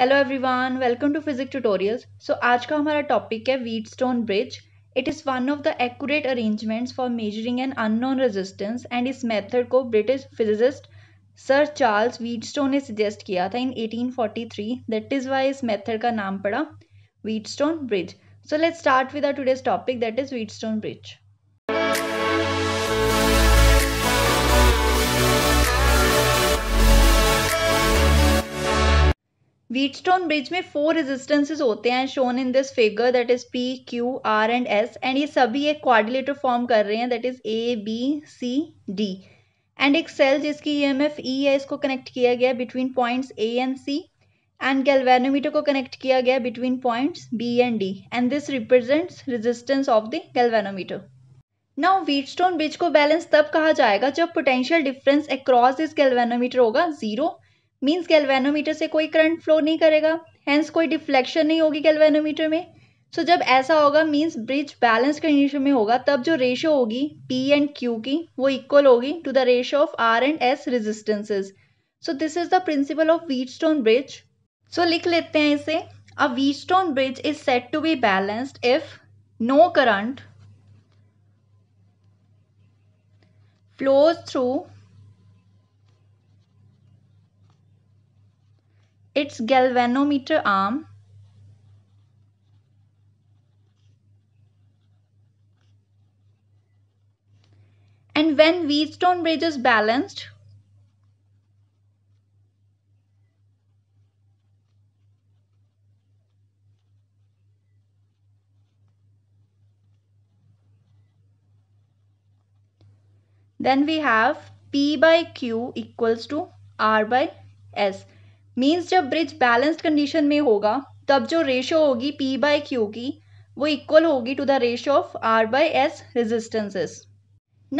Hello everyone welcome to physics tutorials so आज का हमारा टॉपिक है Wheatstone bridge it is one of the accurate arrangements for measuring an unknown resistance and इस method को British physicist sir Charles Wheatstone ने suggest किया था in 1843 that is why इस मेथड का नाम पड़ा Wheatstone bridge so let start with our today's topic that is Wheatstone bridge Wheatstone bridge में फोर रेजिस्टेंसेज होते हैं shown in this figure that is P Q R and S and ये सभी एक क्वाड्रिलेटर फॉर्म कर रहे हैं that is A B C D and एक सेल जिसकी ई एम एफ ई है इसको कनेक्ट किया गया between points A and C and galvanometer को कनेक्ट किया गया between points B and D and this represents resistance of the galvanometer now Wheatstone bridge को बैलेंस तब कहा जाएगा जब potential difference across this galvanometer होगा जीरो मीन्स गैल्वेनोमीटर से कोई करंट फ्लो नहीं करेगा हैंस कोई डिफ्लेक्शन नहीं होगी गैल्वेनोमीटर में सो so, जब ऐसा होगा मीन्स ब्रिज बैलेंस कंडीशन में होगा तब जो रेशियो होगी पी एंड क्यू की वो इक्वल होगी to the ratio of R and S resistances so this is the principle of stone bridge so लिख लेते हैं इसे a stone bridge is set to be balanced if no current flows through its galvanometer arm and when Wheatstone bridge is balanced then we have P by Q equals to R by S means जब bridge balanced condition में होगा तब जो ratio होगी P by Q की वो equal होगी to the ratio of R by S resistances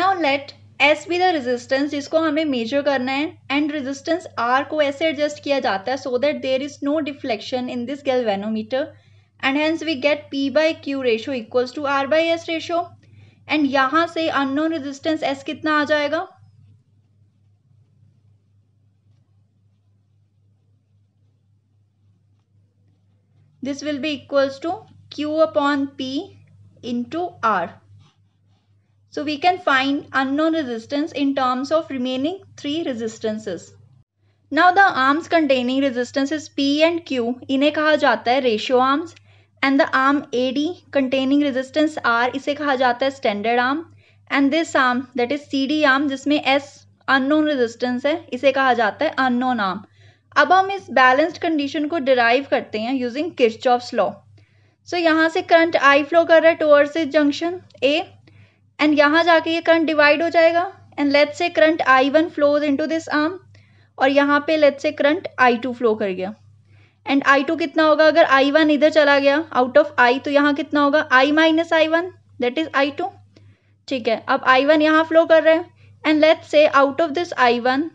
now let S be the resistance जिसको हमें मेजर करना है एंड रेजिस्टेंस आर को ऐसे एडजस्ट किया जाता है so that there is no deflection in this galvanometer and hence we get P by Q ratio equals to R by S ratio and यहाँ से अननोन रेजिस्टेंस एस कितना आ जाएगा This will be equals to Q upon P into R. So we can find unknown resistance in terms of remaining three resistances. Now the arms containing resistances P and Q इन्हें कहा जाता है ratio arms and the arm AD containing resistance R इसे कहा जाता है standard arm and this arm that is CD arm जिसमें S unknown resistance है इसे कहा जाता है unknown arm. अब हम इस बैलेंस्ड कंडीशन को डिराइव करते हैं यूजिंग किर्च लॉ सो यहाँ से करंट आई फ्लो कर रहा है टूअर्ड्स इस जंक्शन ए एंड यहाँ जाके ये करंट डिवाइड हो जाएगा and let say current I one flows in this arm और यहाँ पे late say current I to flow कर गया एंड आई टू कितना होगा अगर आई वन इधर चला गया आउट ऑफ आई तो यहाँ कितना होगा I minus I one that is I two ठीक है अब आई वन यहाँ फ्लो कर रहे हैं and let say out of this I one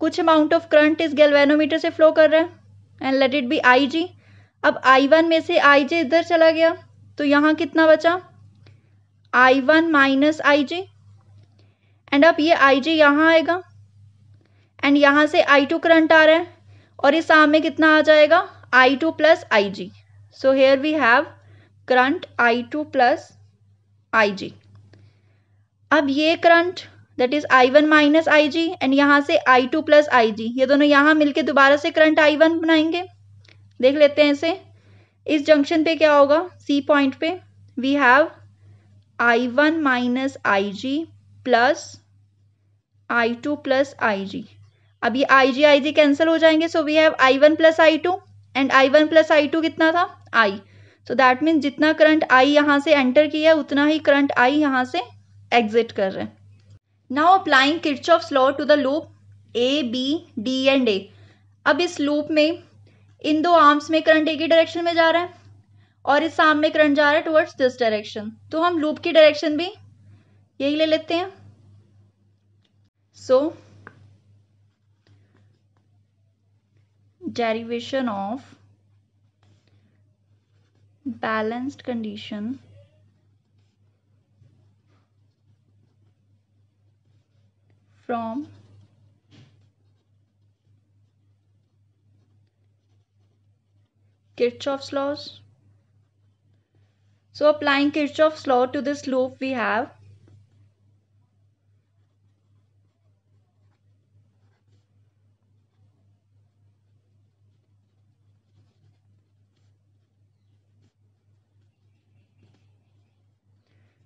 कुछ अमाउंट ऑफ करंट इस गैल्वेनोमीटर से फ्लो कर रहा है and let it be I G अब आई वन में से आई इधर चला गया तो यहाँ कितना बचा I one minus I G and अब ये आई जी यहाँ आएगा एंड यहाँ से आई टू करंट आ रहा है और इस आम में कितना आ जाएगा I two plus I G so here we have current I two plus I G अब ये current that is I one minus I G and यहाँ से आई टू प्लस आई जी ये दोनों यहाँ मिलके दोबारा से करंट आई वन बनाएंगे देख लेते हैं इसे इस जंक्शन पे क्या होगा सी पॉइंट पे we have I one minus I G plus I two plus I G अब ये I G I G cancel हो जाएंगे so we have I one plus I two and I one plus I two कितना था I so that means जितना current I यहाँ से enter किया उतना ही करंट आई यहाँ से एग्जिट कर रहे हैं now applying of law to the loop A B D and A अब इस लूप में इन दो आर्म्स में करंट ए की डायरेक्शन में जा रहा है और इस आर्म में करंट जा रहा है टुवर्ड्स दिस डायरेक्शन तो हम लूप की डायरेक्शन भी यही ले लेते हैं so derivation of balanced condition from Kirchhoff's laws. So applying Kirchhoff's law to this loop we have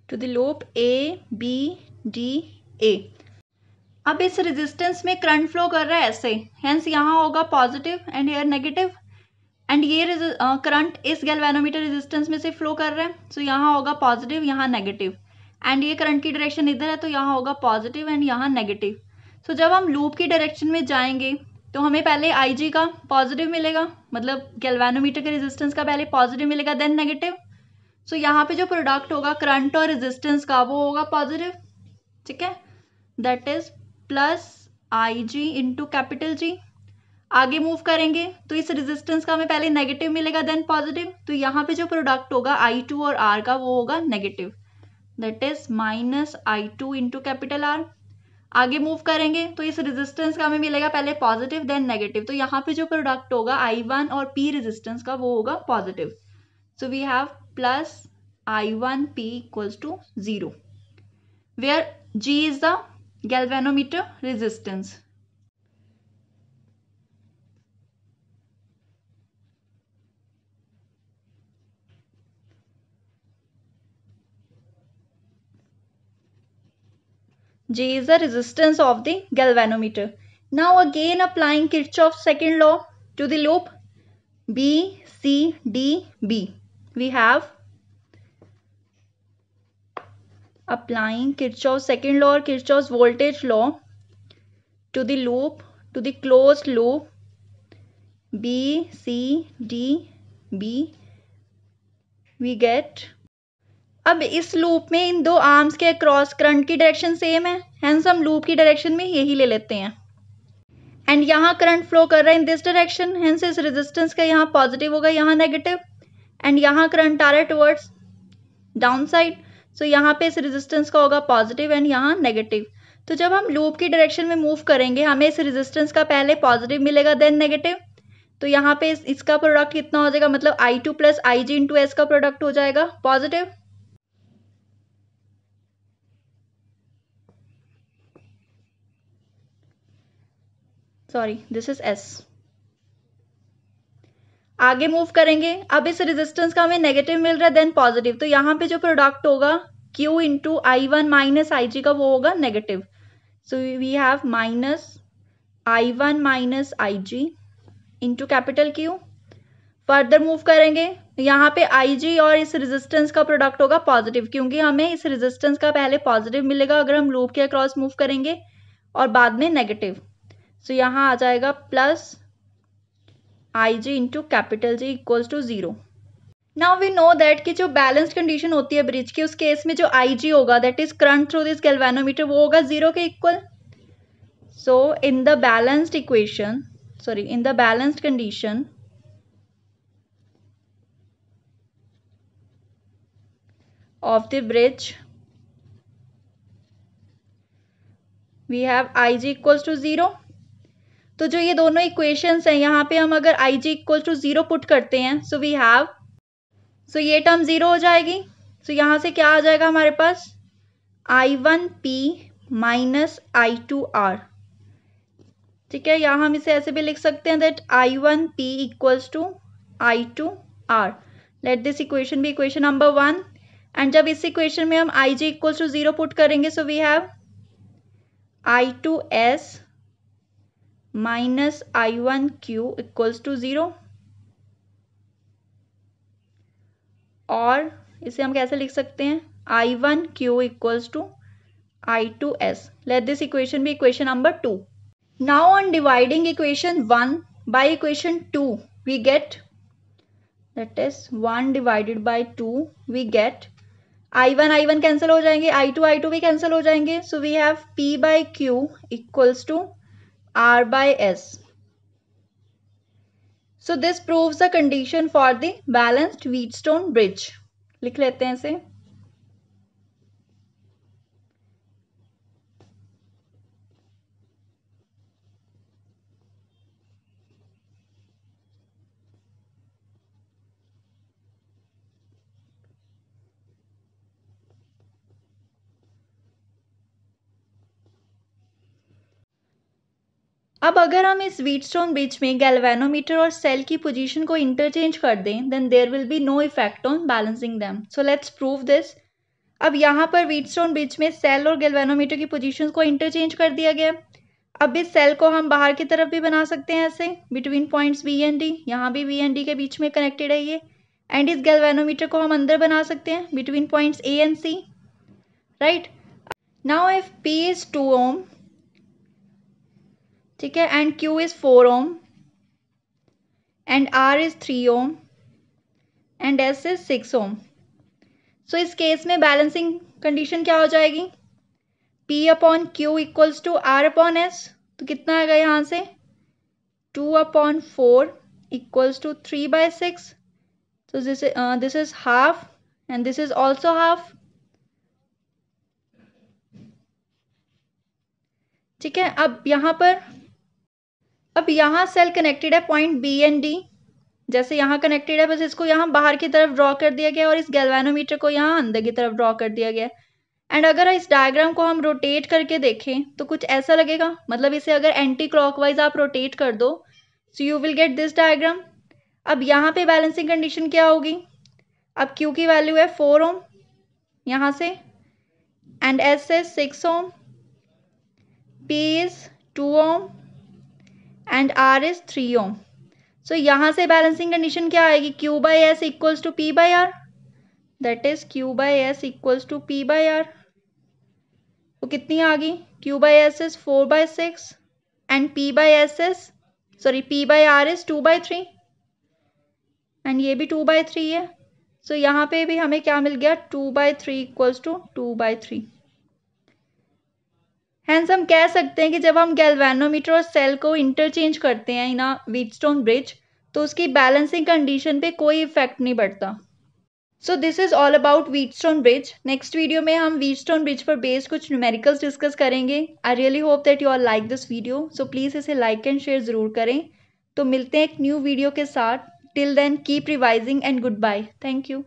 to the loop A, B, D, A. अब इस रेजिस्टेंस में करंट फ्लो कर रहा है ऐसे हैंस यहाँ होगा positive and here negative and ये करंट इस गैल्वेनोमीटर रेजिस्टेंस में से फ्लो कर रहा है सो so, यहाँ होगा पॉजिटिव यहाँ नेगेटिव एंड ये करंट की डायरेक्शन इधर है तो यहाँ होगा पॉजिटिव एंड यहाँ नेगेटिव सो जब हम लूप की डायरेक्शन में जाएंगे तो हमें पहले आई का पॉजिटिव मिलेगा मतलब गैल्वेनोमीटर के रेजिस्टेंस का पहले पॉजिटिव मिलेगा देन नेगेटिव सो यहाँ पर जो प्रोडक्ट होगा करंट और रेजिस्टेंस का वो होगा पॉजिटिव ठीक है that is plus I G into capital G आगे मूव करेंगे तो इस रेजिस्टेंस का हमें पहले नेगेटिव मिलेगा देन पॉजिटिव तो यहाँ पे जो प्रोडक्ट होगा आई टू और आर का वो होगा negative that is minus I two into capital R आगे मूव करेंगे तो इस रेजिस्टेंस का हमें मिलेगा पहले पॉजिटिव देन नेगेटिव तो यहाँ पे जो प्रोडक्ट होगा आई वन और पी रेजिस्टेंस का वो होगा positive so we have plus I one P equals to zero where G is the galvanometer resistance. J is the resistance of the galvanometer. Now again applying Kirchhoff's second law to the loop B, C, D, B. We have applying Kirchhoff's second law or Kirchhoff's voltage law to the loop, to the closed loop B, C, D, B, we get अब इस loop में इन दो arms के cross current की direction same है hence हम loop की direction में यही ले लेते हैं एंड यहाँ करंट फ्लो कर रहा है इन दिस डायरेक्शन हैंस इस रेजिस्टेंस का यहाँ पॉजिटिव होगा यहाँ नेगेटिव एंड यहाँ करंट आ रहा है towards down side so so, यहाँ पे इस रेजिस्टेंस का होगा पॉजिटिव एंड यहाँ नेगेटिव तो जब हम लूप की डायरेक्शन में मूव करेंगे हमें इस रेजिस्टेंस का पहले पॉजिटिव मिलेगा देन नेगेटिव तो यहाँ पे इस, इसका प्रोडक्ट कितना हो जाएगा मतलब I two plus I G into S का प्रोडक्ट हो जाएगा positive sorry this is S आगे मूव करेंगे अब इस रेजिस्टेंस का हमें नेगेटिव मिल रहा है देन पॉजिटिव तो यहाँ पे जो प्रोडक्ट होगा Q into I one minus I G का वो होगा negative so we have minus I one minus I G into capital Q further move करेंगे यहाँ पे आई जी और इस रेजिस्टेंस का प्रोडक्ट होगा पॉजिटिव क्योंकि हमें इस रेजिस्टेंस का पहले पॉजिटिव मिलेगा अगर हम लूप के अक्रॉस मूव करेंगे और बाद में नेगेटिव सो so यहाँ आ जाएगा plus I G into capital G equals to zero now we know that कि जो बैलेंस्ड कंडीशन होती है ब्रिज की उस केस में जो आई जी होगा that is current through this galvanometer वो होगा जीरो के equal so in the balanced equation sorry in the balanced condition of the bridge we have I G equal to zero तो जो ये दोनों इक्वेशंस हैं यहाँ पे हम अगर I G equal to zero put करते हैं सो वी हैव सो ये टर्म ज़ीरो हो जाएगी सो so यहाँ से क्या आ जाएगा हमारे पास I one P minus I two R ठीक है यहाँ हम इसे ऐसे भी लिख सकते हैं that I one P equals to I two R let this equation be equation number one and जब इस इक्वेशन में हम I G equals to zero put करेंगे so we have I two S minus I one Q equals to zero और इसे हम कैसे लिख सकते हैं I one Q equals to I two S let this equation be equation number two now on dividing equation one by equation two we get that is one divided by two we get I one I one cancel हो जाएंगे I two I two भी cancel हो जाएंगे so we have P by Q equals to R by S. So this proves the condition for the balanced Wheatstone bridge. लिख लेते हैं इसे अब अगर हम इस स्टोन ब्रिज में गैल्वेनोमीटर और सेल की पोजीशन को इंटरचेंज कर दें then there will be no effect on balancing them so let's prove this अब यहाँ पर स्टोन ब्रिज में सेल और गैल्वेनोमीटर की पोजीशन को इंटरचेंज कर दिया गया अब इस सेल को हम बाहर की तरफ भी बना सकते हैं ऐसे between points B and D यहाँ भी वी एंड डी के बीच में कनेक्टेड है ये एंड इस गैल्वेनोमीटर को हम अंदर बना सकते हैं between points A and C right now if P is two ohm ठीक है and Q is four ohm and R is three ohm and S is six ohm so इस केस में बैलेंसिंग कंडीशन क्या हो जाएगी P upon Q equals to R upon S तो कितना आएगा यहाँ से two upon four equals to three by six तो this this is half and this is also half ठीक है अब यहाँ पर अब यहाँ सेल कनेक्टेड है पॉइंट बी एंड डी जैसे यहाँ कनेक्टेड है बस इसको यहाँ बाहर की तरफ ड्रॉ कर दिया गया और इस गैल्वेनोमीटर को यहाँ अंदर की तरफ ड्रॉ कर दिया गया एंड अगर इस डायग्राम को हम रोटेट करके देखें तो कुछ ऐसा लगेगा मतलब इसे अगर एंटी क्लॉकवाइज आप रोटेट कर दो so you will get this diagram अब यहाँ पे बैलेंसिंग कंडीशन क्या होगी अब क्यू की वैल्यू है फोर ओम यहाँ से and S S six ohm P is two ohm and R is three ohm so यहाँ से बैलेंसिंग कंडीशन क्या आएगी Q by S equals to P by R that is Q by S equals to P by R वो कितनी आ गई Q by S is four by six and P by S is sorry P by R is two by three and ये भी to by three है सो so, यहाँ पे भी हमें क्या मिल गया two by three equals to two by three hence हम कह सकते हैं कि जब हम गैल्वेनोमीटर और सेल को इंटरचेंज करते हैं इन वीटस्टोन ब्रिज तो उसकी बैलेंसिंग कंडीशन पे कोई इफेक्ट नहीं पड़ता so this is all about Wheatstone bridge next video में हम वीटस्टोन ब्रिज पर बेस्ड कुछ न्यूमेरिकल्स डिस्कस करेंगे I really hope that you all like this video so please इसे लाइक एंड शेयर ज़रूर करें तो मिलते हैं एक न्यू वीडियो के साथ till then keep revising and good bye thank you